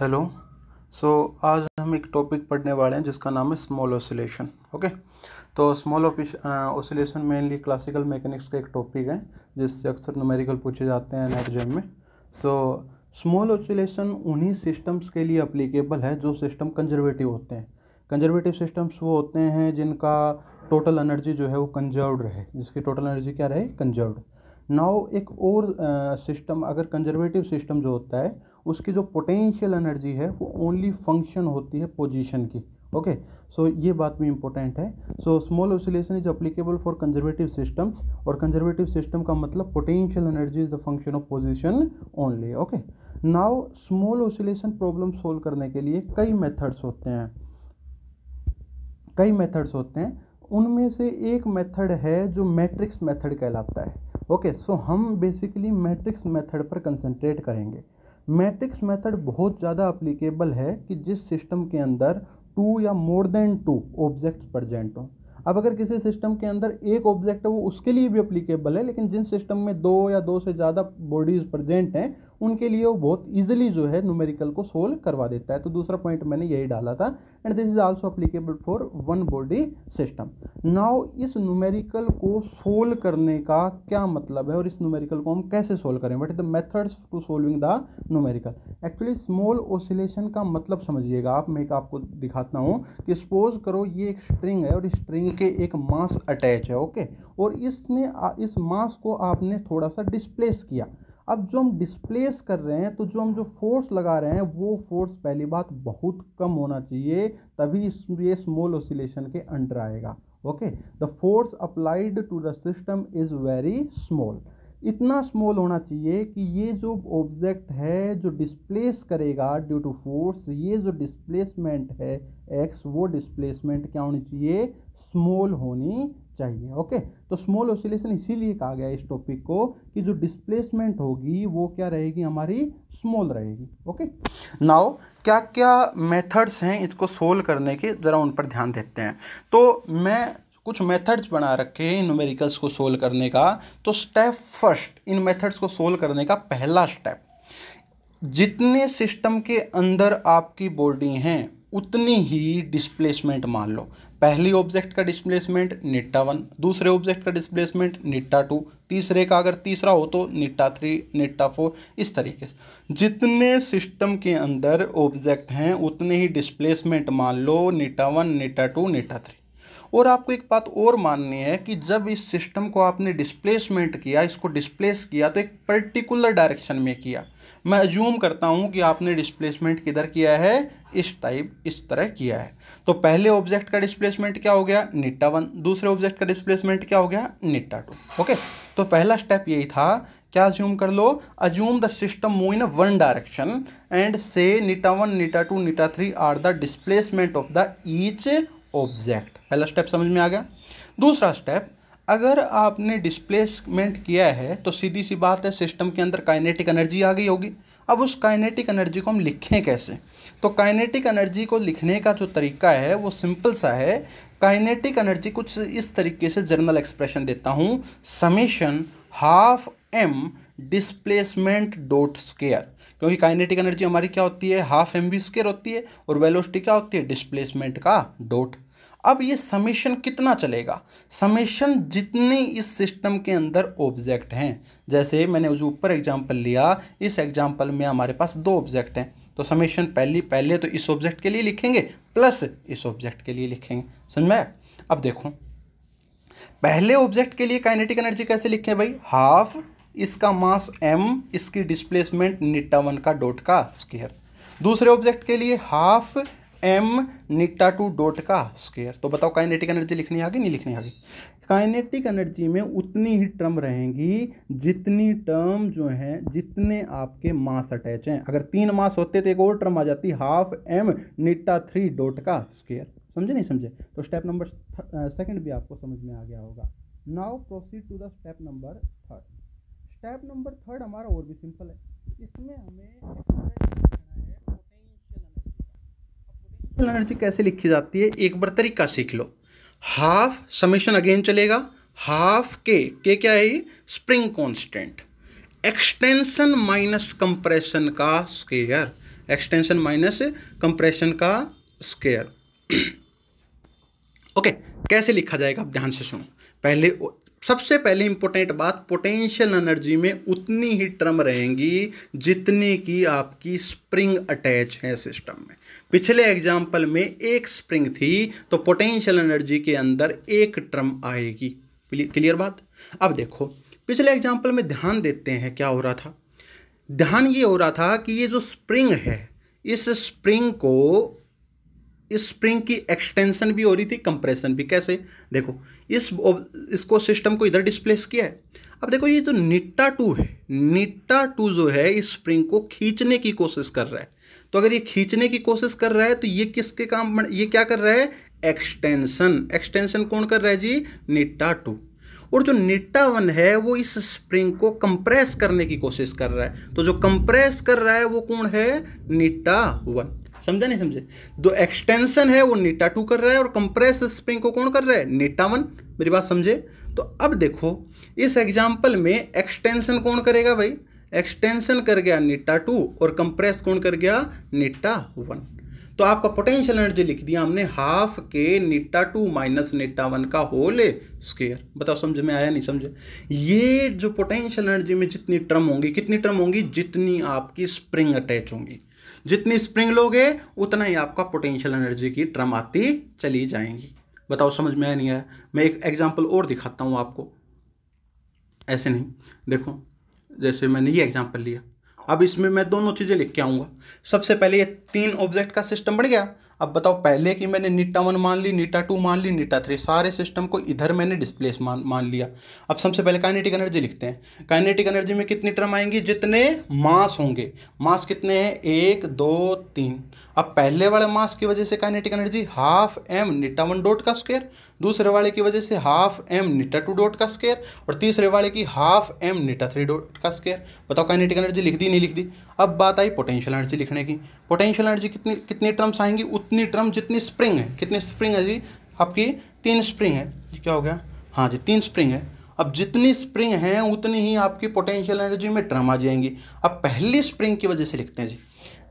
hello सो आज हम एक टॉपिक पढ़ने वाले हैं जिसका नाम है स्मॉल ओसिलेशन ओके तो small oscillation mainly classical mechanics का एक टॉपिक है जिससे अक्सर नोमेरिकल पूछे जाते हैं नेट जेम में सो स्मॉल ओसिलेशन उन्हीं सिस्टम्स के लिए अप्लीकेबल है जो सिस्टम कंजर्वेटिव होते हैं कंजर्वेटिव सिस्टम्स वो होते हैं जिनका टोटल एनर्जी जो है वो कंजर्व्ड रहे जिसकी टोटल एनर्जी क्या रहे कंजर्व्ड नाउ एक और सिस्टम अगर कंजर्वेटिव सिस्टम जो होता है उसकी जो पोटेंशियल एनर्जी है वो ओनली फंक्शन होती है पोजीशन की ओके सो ये बात भी इंपॉर्टेंट है so small oscillation is applicable for conservative systems और कंजर्वेटिव सिस्टम का मतलब potential energy is the function of position only okay now small oscillation problem solve करने के लिए कई मेथड्स होते हैं कई मेथड्स होते हैं उनमें से एक मेथड है जो मैट्रिक्स मेथड कहलाता है ओके okay, सो so हम बेसिकली मैट्रिक्स मेथड पर कंसंट्रेट करेंगे मैट्रिक्स मेथड बहुत ज़्यादा अप्लीकेबल है कि जिस सिस्टम के अंदर टू या more than two objects present हों अब अगर किसी सिस्टम के अंदर एक ऑब्जेक्ट है वो उसके लिए भी अप्लीकेबल है लेकिन जिन सिस्टम में दो या दो से ज़्यादा बॉडीज़ प्रजेंट हैं उनके लिए वो बहुत ईजिली जो है न्यूमेरिकल को सोल्व करवा देता है तो दूसरा पॉइंट मैंने यही डाला था and this is also applicable for one body system now इस न्यूमेरिकल को सोल्व करने का क्या मतलब है और इस न्यूमेरिकल को हम कैसे सोल्व करें what is the methods to solving the numerical actually small oscillation का मतलब समझिएगा आप मैं एक आपको दिखाता हूँ कि सपोज करो ये एक स्ट्रिंग है और इस स्ट्रिंग के एक मास अटैच है ओके और इसने इस मास को आपने थोड़ा सा डिस्प्लेस किया अब जो हम डिस्प्लेस कर रहे हैं तो जो हम जो फोर्स लगा रहे हैं वो फोर्स पहली बात बहुत कम होना चाहिए तभी ये स्मॉल ओसिलेशन के अंडर आएगा okay the force applied to the system is very small इतना स्मॉल होना चाहिए कि ये जो ऑब्जेक्ट है जो डिस्प्लेस करेगा ड्यू टू फोर्स ये जो डिस्प्लेसमेंट है एक्स वो डिस्प्लेसमेंट क्या होनी चाहिए स्मॉल होनी चाहिए ओके तो स्मॉल ऑसिलेशन इसीलिए कहा गया इस टॉपिक को कि जो डिस्प्लेसमेंट होगी वो क्या रहेगी हमारी स्मॉल रहेगी ओके नाउ क्या क्या मेथड्स हैं इसको सोल्व करने के ज़रा उन पर ध्यान देते हैं तो मैं कुछ मेथड्स बना रखे हैं इन न्यूमेरिकल्स को सोल्व करने का तो स्टेप फर्स्ट इन मेथड्स को सोल्व करने का पहला स्टेप जितने सिस्टम के अंदर आपकी बॉडी हैं उतनी ही डिस्प्लेसमेंट मान लो पहली ऑब्जेक्ट का डिस्प्लेसमेंट निट्टा वन दूसरे ऑब्जेक्ट का डिस्प्लेसमेंट निट्टा टू तीसरे का अगर तीसरा हो तो निट्टा थ्री निट्टा फोर इस तरीके से जितने सिस्टम के अंदर ऑब्जेक्ट हैं उतने ही डिस्प्लेसमेंट मान लो निट्टा वन निट्टा टू निट्टा थ्री और आपको एक बात और माननी है कि जब इस सिस्टम को आपने डिस्प्लेसमेंट किया इसको डिस्प्लेस किया तो एक पर्टिकुलर डायरेक्शन में किया मैं अज्यूम करता हूँ कि आपने डिस्प्लेसमेंट किधर किया है इस टाइप इस तरह किया है तो पहले ऑब्जेक्ट का डिस्प्लेसमेंट क्या हो गया निट्टा वन दूसरे ऑब्जेक्ट का डिस्प्लेसमेंट क्या हो गया निट्टा टू ओके तो पहला स्टेप यही था क्या अज्यूम कर लो assume the system move in one direction and say निटा वन निटा टू निटा three are the displacement of the each object पहला स्टेप समझ में आ गया दूसरा स्टेप अगर आपने डिस्प्लेसमेंट किया है तो सीधी सी बात है सिस्टम के अंदर काइनेटिक एनर्जी आ गई होगी अब उस काइनेटिक एनर्जी को हम लिखें कैसे तो काइनेटिक एनर्जी को लिखने का जो तरीका है वो सिंपल सा है काइनेटिक एनर्जी कुछ इस तरीके से जर्नल एक्सप्रेशन देता हूँ summation half M displacement dot square क्योंकि काइनेटिक एनर्जी हमारी क्या होती है हाफ एम बी स्केयर होती है और वेलोसिटी क्या होती है डिस्प्लेसमेंट का डॉट अब ये समेशन कितना चलेगा समेशन जितने इस सिस्टम के अंदर ऑब्जेक्ट हैं जैसे मैंने उस ऊपर एग्जाम्पल लिया इस एग्जाम्पल में हमारे पास दो ऑब्जेक्ट हैं तो समेशन पहली पहले तो इस ऑब्जेक्ट के लिए लिखेंगे प्लस इस ऑब्जेक्ट के लिए लिखेंगे समझ में अब देखो पहले ऑब्जेक्ट के लिए काइनेटिक एनर्जी कैसे लिखें भाई हाफ इसका मास एम इसकी डिस्प्लेसमेंट निट्टा का डोट का स्क्वेयर दूसरे ऑब्जेक्ट के लिए हाफ एम निकटा टू डॉट का स्क्वेयर तो बताओ काइनेटिक एनर्जी लिखनी आगे नहीं लिखनी आगे काइनेटिक एनर्जी में उतनी ही टर्म रहेंगी जितनी टर्म जो हैं जितने आपके मास अटैच हैं अगर तीन मास होते तो एक और टर्म आ जाती हाफ एम निकटा थ्री डोट का स्क्वेयर समझे नहीं समझे तो स्टेप नंबर सेकेंड भी आपको समझ में आ गया होगा now proceed to the step number third step number third हमारा और भी सिंपल है इसमें हमें एनर्जी कैसे लिखी जाती है एक बार तरीका सीख लो हाफ समेशन अगेन चलेगा हाफ के के क्या है ये spring constant extension minus compression का स्केयर एक्सटेंशन माइनस कंप्रेशन का स्केयर ओके okay, कैसे लिखा जाएगा आप ध्यान से सुनो पहले सबसे पहले इंपॉर्टेंट बात पोटेंशियल एनर्जी में उतनी ही टर्म रहेंगी जितनी की आपकी स्प्रिंग अटैच है सिस्टम में पिछले एग्जाम्पल में एक स्प्रिंग थी तो पोटेंशियल एनर्जी के अंदर एक टर्म आएगी क्लियर बात अब देखो पिछले एग्जाम्पल में ध्यान देते हैं क्या हो रहा था ध्यान ये हो रहा था कि ये जो स्प्रिंग है इस स्प्रिंग को इस स्प्रिंग की एक्सटेंशन भी हो रही थी कंप्रेशन भी कैसे देखो इस इसको सिस्टम को इधर डिस्प्लेस किया है अब देखो ये जो निट्टा टू है निट्टा टू जो है इस स्प्रिंग को खींचने की कोशिश कर रहा है तो अगर ये खींचने की कोशिश कर रहा है तो ये किसके काम ये क्या कर रहा है एक्सटेंशन एक्सटेंशन कौन कर रहा है जी निट्टा टू और जो निट्टा वन है वो इस स्प्रिंग को कंप्रेस करने की कोशिश कर रहा है तो जो कंप्रेस कर रहा है वो कौन है निट्टा वन समझा नहीं समझे दो तो एक्सटेंशन है वो नीटा टू कर रहा है और कंप्रेस स्प्रिंग को कौन कर रहा है नेटा वन मेरी बात समझे तो अब देखो इस एग्जाम्पल में एक्सटेंशन कौन करेगा भाई एक्सटेंशन कर गया नेटा टू और कंप्रेस कौन कर गया नेटा वन तो आपका पोटेंशियल एनर्जी लिख दिया हमने हाफ के नेटा टू माइनस नेटा वन का होल स्क्वेयर बताओ समझ में आया नहीं समझे ये जो पोटेंशियल एनर्जी में जितनी टर्म होंगी कितनी टर्म होंगी जितनी आपकी स्प्रिंग अटैच होंगी जितनी स्प्रिंग लोगे उतना ही आपका पोटेंशियल एनर्जी की ड्रम आती चली जाएंगी बताओ समझ में आया नहीं आया मैं एक एग्जाम्पल और दिखाता हूँ आपको ऐसे नहीं देखो जैसे मैंने ये एग्जाम्पल लिया अब इसमें मैं दोनों चीज़ें लिख के आऊँगा सबसे पहले ये तीन ऑब्जेक्ट का सिस्टम बढ़ गया अब बताओ पहले कि मैंने नीटा वन मान ली नीटा टू मान ली नीटा थ्री सारे सिस्टम को इधर मैंने डिस्प्लेस मान मान लिया अब सबसे पहले काइनेटिक एनर्जी लिखते हैं काइनेटिक एनर्जी में कितनी टर्म आएंगी जितने मास होंगे मास कितने हैं एक दो तीन अब पहले वाले मास की वजह से काइनेटिक एनर्जी हाफ एम नीटा वन डॉट का स्क्वेयर दूसरे वाले की वजह से हाफ एम नीटा टू डॉट का स्केयर और तीसरे वाले की हाफ एम नीटा थ्री डॉट का स्केयर बताओ काइनेटिक एनर्जी लिख दी नहीं लिख दी अब बात आई पोटेंशियल एनर्जी लिखने की पोटेंशियल एनर्जी कितनी कितनी ट्रम्स आएंगी उतनी ट्रम जितनी स्प्रिंग है कितनी स्प्रिंग है जी आपकी तीन स्प्रिंग है क्या हो गया हाँ जी तीन स्प्रिंग है अब जितनी स्प्रिंग हैं उतनी ही आपकी पोटेंशियल एनर्जी में ट्रम आ जाएंगी अब पहली स्प्रिंग की वजह से लिखते हैं जी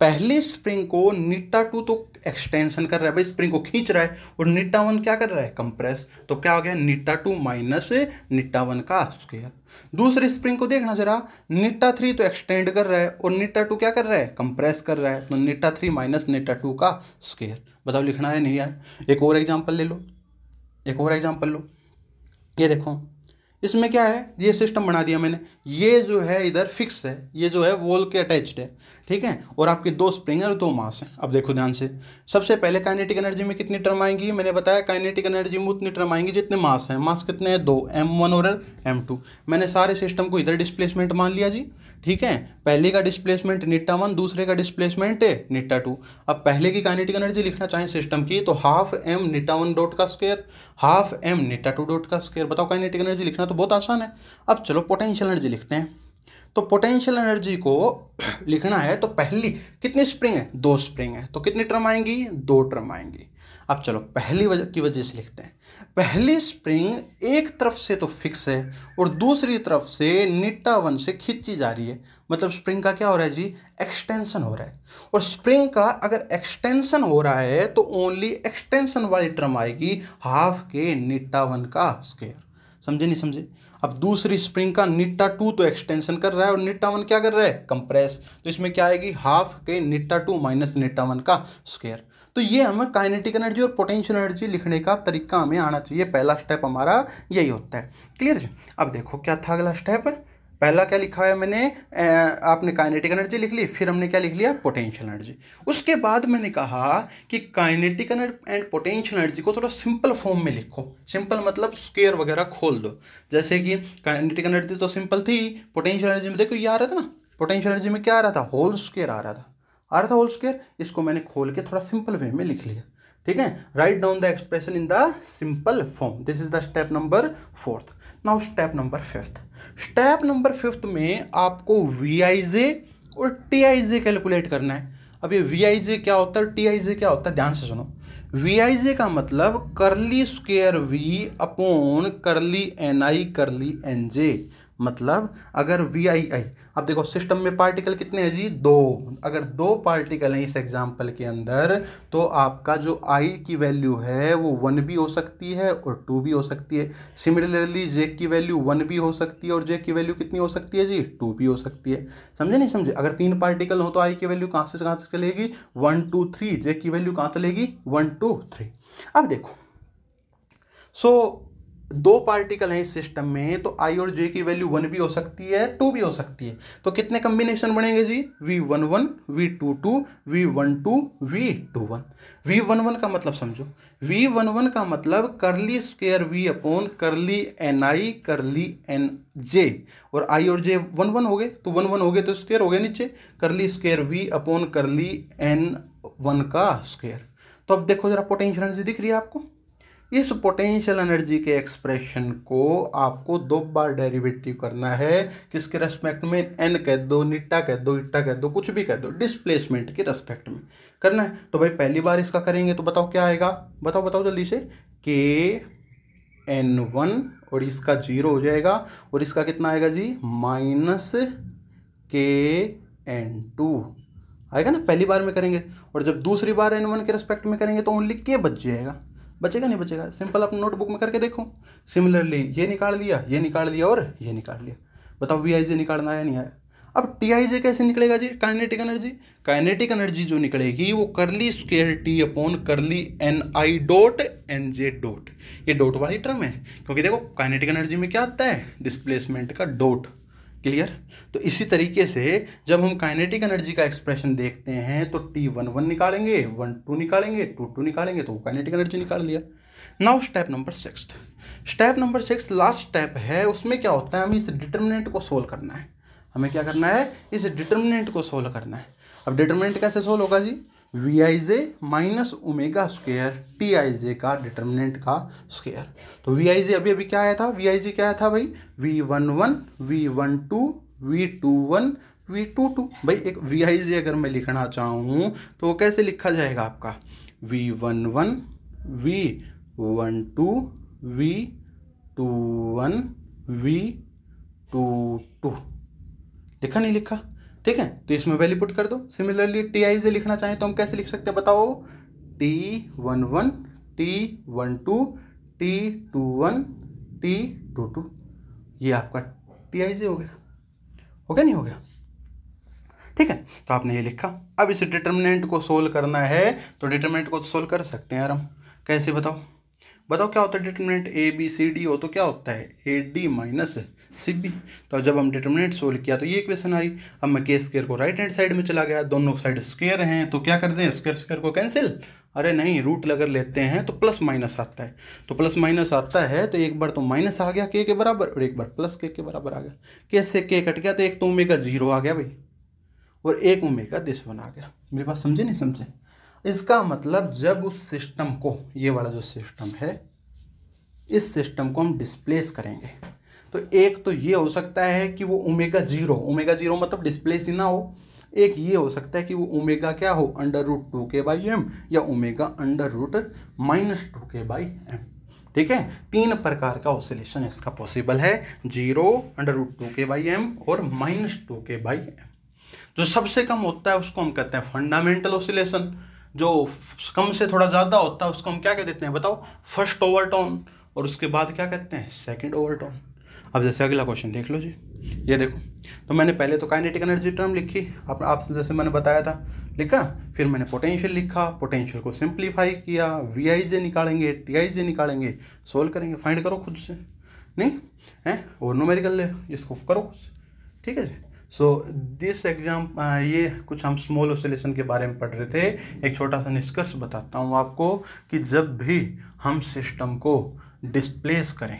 पहली स्प्रिंग को निट्टा टू तो एक्सटेंशन कर रहा है भाई स्प्रिंग को खींच रहा है और निट्टा वन क्या कर रहा है कंप्रेस तो क्या हो गया निट्टा टू माइनस निट्टा वन का स्क्वेयर दूसरी स्प्रिंग को देखना जरा निट्टा थ्री तो एक्सटेंड कर रहा है और निट्टा टू क्या कर रहा है कंप्रेस कर रहा है तो निट्टा थ्री माइनस निट्टा टू का स्क्वेयर बताओ लिखना है नहीं है एक और एग्जाम्पल ले लो एक और एग्जाम्पल लो ये देखो इसमें क्या है ये सिस्टम बना दिया मैंने ये जो है इधर फिक्स है ये जो है वॉल के अटैच्ड है ठीक है और आपके दो स्प्रिंग और दो मास हैं अब देखो ध्यान से सबसे पहले काइनेटिक एनर्जी में कितनी टर्म आएंगी मैंने बताया काइनेटिक एनर्जी में उतनी टर्म आएंगी जितने मास हैं मास कितने हैं दो एम वन और एम टू मैंने सारे सिस्टम को इधर डिस्प्लेसमेंट मान लिया जी ठीक है पहले का डिस्प्लेसमेंट निट्टा वन दूसरे का डिस्प्लेसमेंट निट्टा टू अब पहले की काइनेटिक एनर्जी लिखना चाहें सिस्टम की तो हाफ एम निट्टा वन डॉट का स्केयर हाफ एम निट्टा टू डॉट का स्केयर बताओ काइनेटिक एनर्जी लिखना तो बहुत आसान है अब चलो पोटेंशियल एनर्जी लिखते हैं तो पोटेंशियल एनर्जी को लिखना है तो पहली कितनी स्प्रिंग है दो स्प्रिंग है तो कितनी टर्म आएंगी दो टर्म आएंगी अब चलो पहली वजह की वजह से लिखते हैं पहली स्प्रिंग एक तरफ से तो फिक्स है और दूसरी तरफ से निट्टा वन से खींची जा रही है मतलब स्प्रिंग का क्या हो रहा है जी एक्सटेंशन हो रहा है और स्प्रिंग का अगर एक्सटेंशन हो रहा है तो ओनली एक्सटेंशन वाली टर्म आएगी हाफ के निट्टा वन का स्केयर समझे नहीं समझे अब दूसरी स्प्रिंग का निट्टा टू तो एक्सटेंशन कर रहा है और निट्टा वन क्या कर रहा है कंप्रेस तो इसमें क्या आएगी हाफ के निट्टा टू माइनस निट्टा वन का स्क्वेयर तो ये हमें काइनेटिक एनर्जी और पोटेंशियल एनर्जी लिखने का तरीका हमें आना चाहिए पहला स्टेप हमारा यही होता है क्लियर जी अब देखो क्या था अगला स्टेप पहला क्या लिखा है मैंने आपने काइनेटिक एनर्जी लिख ली फिर हमने क्या लिख लिया पोटेंशियल एनर्जी उसके बाद मैंने कहा कि काइनेटिक एंड पोटेंशियल एनर्जी को थोड़ा सिंपल फॉर्म में लिखो सिंपल मतलब स्केयर वगैरह खोल दो जैसे कि काइनेटिक एनर्जी तो सिंपल थी पोटेंशियल एनर्जी में देखो ये आ रहा था ना पोटेंशियल एनर्जी में क्या आ रहा था होल स्केयर आ रहा था आ रहा था होल स्केयर इसको मैंने खोल के थोड़ा सिंपल वे में लिख लिया ठीक है write down the expression in the simple form this is the step number fourth now step number fifth step number fifth में आपको वी आई जे और टी आई जे कैलकुलेट करना है अब ये वी आई जे क्या होता है टी आई जे क्या होता है ध्यान से सुनो वी आई जे का मतलब curly square V upon curly N I curly N जे मतलब अगर वी आई आई अब देखो सिस्टम में पार्टिकल कितने हैं जी दो अगर दो पार्टिकल हैं इस एग्जाम्पल के अंदर तो आपका जो आई की वैल्यू है वो वन भी हो सकती है और टू भी हो सकती है सिमिलरली जे की वैल्यू वन भी हो सकती है और जे की वैल्यू कितनी हो सकती है जी टू भी हो सकती है समझे नहीं समझे अगर तीन पार्टिकल हो तो आई की वैल्यू कहाँ से कहाँ से चलेगी वन टू थ्री जे की वैल्यू कहाँ चलेगी वन टू थ्री अब देखो सो so, दो पार्टिकल हैं इस सिस्टम में तो आई और जे की वैल्यू वन भी हो सकती है टू भी हो सकती है तो कितने कम्बिनेशन बनेंगे जी V one one V two two V one two V two one V one one का मतलब समझो वी वन वन का मतलब curly square V upon curly N I curly N जे और आई और जे वन वन हो गए तो वन वन हो गए तो स्क्र हो गए नीचे curly square V upon curly N one का स्क्र तो अब देखो जरा पोटेंशियल एनर्जी दिख रही है आपको इस पोटेंशियल एनर्जी के एक्सप्रेशन को आपको दो बार डेरिवेटिव करना है किसके रेस्पेक्ट में एन कह दो निट्टा कह दो इट्टा कह दो कुछ भी कह दो डिस्प्लेसमेंट के रेस्पेक्ट में करना है तो भाई पहली बार इसका करेंगे तो बताओ क्या आएगा बताओ बताओ जल्दी से के एन वन और इसका जीरो हो जाएगा और इसका कितना आएगा जी माइनस के एन टू आएगा ना पहली बार में करेंगे और जब दूसरी बार एन वन के रेस्पेक्ट में करेंगे तो ओनली के बच जाएगा बचेगा नहीं बचेगा सिंपल आप नोटबुक में करके देखो सिमिलरली ये निकाल लिया ये निकाल लिया और ये निकाल लिया बताओ वी आई जे निकालना आया नहीं आया अब टी आई जे कैसे निकलेगा जी काइनेटिक एनर्जी काइनेटिक एनर्जी जो निकलेगी वो curly square T upon curly N I dot N J dot ये डॉट वाली टर्म है क्योंकि देखो काइनेटिक एनर्जी में क्या आता है डिस्प्लेसमेंट का डॉट क्लियर तो इसी तरीके से जब हम काइनेटिक एनर्जी का एक्सप्रेशन देखते हैं तो टी वन वन निकालेंगे वन टू निकालेंगे टू टू निकालेंगे तो वो काइनेटिक एनर्जी निकाल लिया now step number six step number six last step है उसमें क्या होता है हमें इस डिटर्मिनेंट को सोल्व करना है हमें क्या करना है इस डिटर्मिनेंट को सोल्व करना है अब डिटर्मिनेंट कैसे सोल्व होगा जी V I J minus omega square T I J का डिटर्मिनेंट का स्क्वेयर तो वी आई जे अभी अभी क्या आया था वी आई जे क्या आया था भाई V one one V one two V two one V two two भाई एक वी आई जे अगर मैं लिखना चाहूँ तो वो कैसे लिखा जाएगा आपका V one one V one two V two one V two two लिखा नहीं लिखा ठीक है तो इसमें वैल्यू पुट कर दो सिमिलरली टी आई से लिखना चाहें तो हम कैसे लिख सकते हैं बताओ T one one T one two T two one T two two ये आपका टी आई से हो गया हो गया नहीं हो गया ठीक है तो आपने ये लिखा अब इस डिटर्मिनेंट को सोल्व करना है तो डिटर्मिनेंट को तो सोल्व कर सकते हैं यार हम कैसे बताओ बताओ क्या होता है determinant A B C D हो तो क्या होता है A D minus C B तो जब हम डिटर्मिनेंट सोल्व किया तो ये इक्वेशन आई अब मैं के स्केयर को राइट हैंड साइड में चला गया दोनों साइड स्केयर हैं तो क्या कर दें स्केयर स्केयर को कैंसिल अरे नहीं रूट अगर लेते हैं तो प्लस माइनस आता है तो प्लस माइनस आता है तो एक बार तो माइनस आ गया के के बराबर और एक बार प्लस के के बराबर आ गया के से के कट गया तो एक तो उमेगा जीरो आ गया भाई और एक उमेगा दिस वन आ गया मेरी बात समझे नहीं समझे इसका मतलब जब उस सिस्टम को ये वाला जो सिस्टम है इस सिस्टम को हम डिस्प्लेस करेंगे तो एक तो ये हो सकता है कि वो ओमेगा जीरो ओमेगा जीरो मतलब डिस्प्लेस ही ना हो एक ये हो सकता है कि वो ओमेगा क्या हो under root two K by M या omega under root minus two K by M ठीक है तीन प्रकार का ऑसिलेशन इसका पॉसिबल है zero under root two K by M और minus two K by M जो सबसे कम होता है उसको हम कहते हैं फंडामेंटल ऑसिलेशन जो कम से थोड़ा ज़्यादा होता है उसको हम क्या कह देते हैं बताओ फर्स्ट ओवरटोन और उसके बाद क्या कहते हैं सेकेंड ओवरटोन अब जैसे अगला क्वेश्चन देख लो जी ये देखो तो मैंने पहले तो काइनेटिक एनर्जी टर्म लिखी आप आपसे जैसे मैंने बताया था लिखा फिर मैंने पोटेंशियल लिखा पोटेंशियल को सिंप्लीफाई किया वी आई जे निकालेंगे टी आई जे निकालेंगे सोल्व करेंगे फाइंड करो खुद से नहीं है और नोमेरिकल ले इसको करो खुद से ठीक है जी सो दिस एग्जाम ये कुछ हम स्मॉल ऑसिलेशन के बारे में पढ़ रहे थे एक छोटा सा निष्कर्ष बताता हूँ आपको कि जब भी हम सिस्टम को डिस्प्लेस करें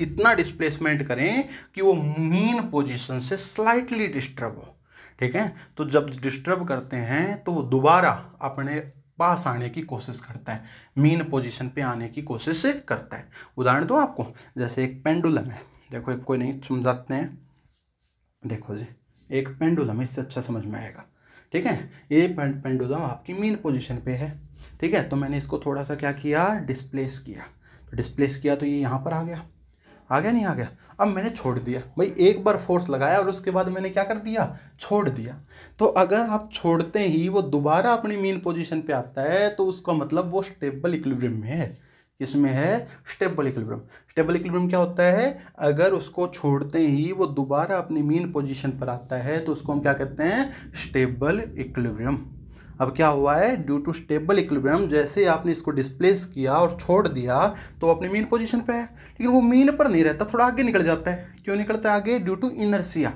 इतना डिस्प्लेसमेंट करें कि वो मेन पोजीशन से स्लाइटली डिस्टर्ब हो ठीक है तो जब डिस्टर्ब करते हैं तो वो दोबारा अपने पास आने की कोशिश करता है मेन पोजीशन पे आने की कोशिश करता है उदाहरण दो आपको जैसे एक पेंडुलम है देखो एक कोई नहीं समझाते हैं देखो जी एक पेंडुलम इससे अच्छा समझ में आएगा ठीक है ये पेंडुलम आपकी मेन पोजीशन पे है ठीक है तो मैंने इसको थोड़ा सा क्या किया डिस्प्लेस किया तो डिस्प्लेस किया तो ये यहाँ पर आ गया आ गया नहीं आ गया अब मैंने छोड़ दिया भाई एक बार फोर्स लगाया और उसके बाद मैंने क्या कर दिया छोड़ दिया तो अगर आप छोड़ते ही वो दोबारा अपनी मीन पोजीशन पे आता है तो उसका मतलब वो स्टेबल इक्विलिब्रियम में है इसमें है स्टेबल इक्विलिब्रियम स्टेबल इक्विलिब्रियम क्या होता है अगर उसको छोड़ते ही वो दोबारा अपनी मीन पोजीशन पर आता है तो उसको हम क्या कहते हैं स्टेबल इक्विलिब्रियम अब क्या हुआ है ड्यू टू स्टेबल इक्विलिब्रियम जैसे आपने इसको डिस्प्लेस किया और छोड़ दिया तो अपने मेन पोजीशन पे है लेकिन वो मीन पर नहीं रहता थोड़ा आगे निकल जाता है क्यों निकलता है आगे due to inertia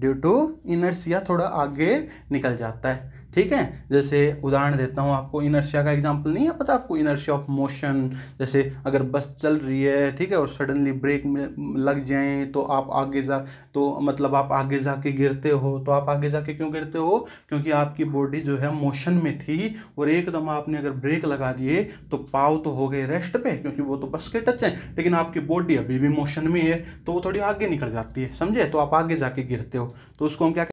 due to inertia थोड़ा आगे निकल जाता है ठीक है जैसे उदाहरण देता हूँ आपको इनर्शिया का एग्जाम्पल नहीं है पता आपको इनर्शिया ऑफ मोशन जैसे अगर बस चल रही है ठीक है और सडनली ब्रेक में लग जाए तो आप आगे जा तो मतलब आप आगे जाके गिरते हो तो आप आगे जाके क्यों गिरते हो क्योंकि आपकी बॉडी जो है मोशन में थी और एकदम आपने अगर ब्रेक लगा दिए तो पाव तो हो गए रेस्ट पे क्योंकि वो तो बस के टच है लेकिन आपकी बॉडी अभी भी मोशन में है तो वो थोड़ी आगे निकल जाती है समझे तो आप आगे जाके गिरते हो तो उसको हम क्या